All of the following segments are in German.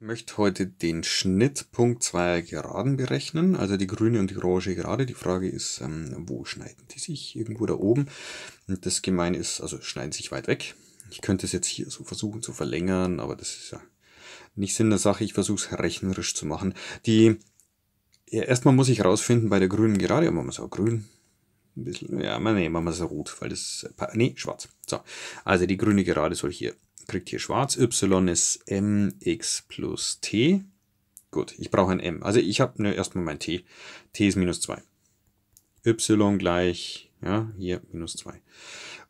möchte heute den Schnittpunkt zweier Geraden berechnen, also die grüne und die orange Gerade. Die Frage ist, ähm, wo schneiden die sich? Irgendwo da oben. Und das Gemeine ist, also schneiden sich weit weg. Ich könnte es jetzt hier so versuchen zu verlängern, aber das ist ja nicht Sinn der Sache. Ich versuche es rechnerisch zu machen. Die ja, erstmal muss ich rausfinden bei der grünen Gerade, machen wir es auch grün. Ein bisschen, ja, nee, machen wir es rot, weil das, äh, nee, schwarz. So, also die grüne Gerade soll hier kriegt hier schwarz. Y ist mx plus t. Gut, ich brauche ein m. Also ich habe ne, erstmal mein t. t ist minus 2. y gleich, ja, hier minus 2.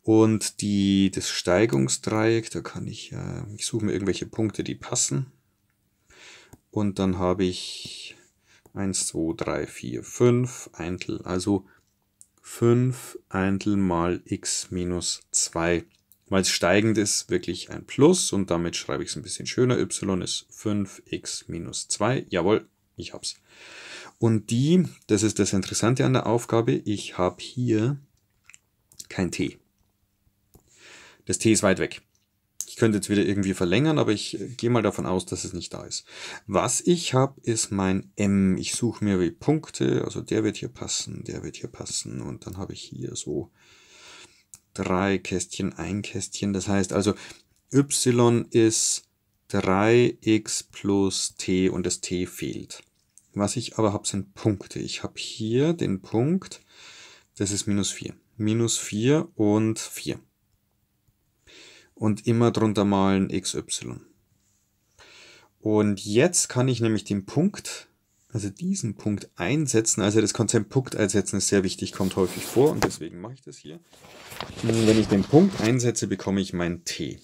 Und die, das Steigungsdreieck, da kann ich, äh, ich suche mir irgendwelche Punkte, die passen. Und dann habe ich 1, 2, 3, 4, 5 Eintel. Also 5 Eintel mal x minus 2. Weil es steigend ist, wirklich ein Plus und damit schreibe ich es ein bisschen schöner. y ist 5x minus 2. Jawohl, ich hab's. Und die, das ist das Interessante an der Aufgabe, ich habe hier kein t. Das t ist weit weg. Ich könnte jetzt wieder irgendwie verlängern, aber ich äh, gehe mal davon aus, dass es nicht da ist. Was ich habe, ist mein m. Ich suche mir wie Punkte, also der wird hier passen, der wird hier passen und dann habe ich hier so drei Kästchen, ein Kästchen. Das heißt also, y ist 3x plus t und das t fehlt. Was ich aber habe, sind Punkte. Ich habe hier den Punkt, das ist minus 4. Minus 4 und 4. Und immer drunter malen xy. Und jetzt kann ich nämlich den Punkt also diesen Punkt einsetzen, also das Konzept Punkt einsetzen ist sehr wichtig, kommt häufig vor und deswegen mache ich das hier. Hm, wenn ich den Punkt einsetze, bekomme ich mein t.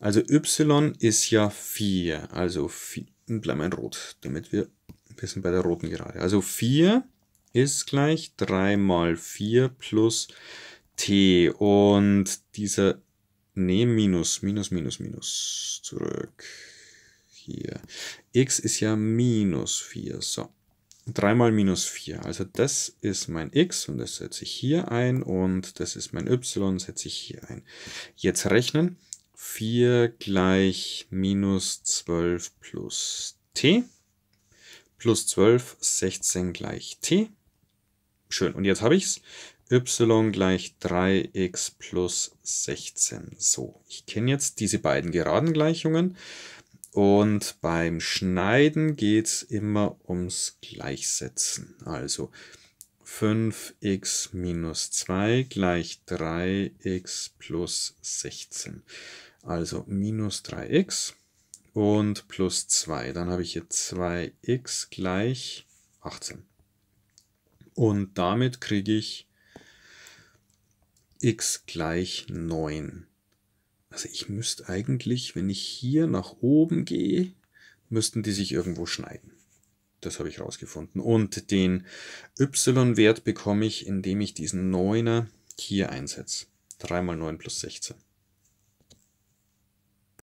Also y ist ja 4, also 4, hm, mal in rot, damit wir ein bisschen bei der roten gerade. Also 4 ist gleich 3 mal 4 plus t und dieser, ne, minus, minus, minus, minus, zurück hier. x ist ja minus 4. So, 3 mal minus 4. Also das ist mein x und das setze ich hier ein und das ist mein y, setze ich hier ein. Jetzt rechnen. 4 gleich minus 12 plus t. Plus 12, 16 gleich t. Schön, und jetzt habe ich es y gleich 3x plus 16. So, ich kenne jetzt diese beiden geraden Gleichungen. Und beim Schneiden geht es immer ums Gleichsetzen. Also 5x minus 2 gleich 3x plus 16. Also minus 3x und plus 2. Dann habe ich hier 2x gleich 18. Und damit kriege ich x gleich 9. Also ich müsste eigentlich, wenn ich hier nach oben gehe, müssten die sich irgendwo schneiden. Das habe ich rausgefunden. Und den y-Wert bekomme ich, indem ich diesen 9er hier einsetze. 3 mal 9 plus 16.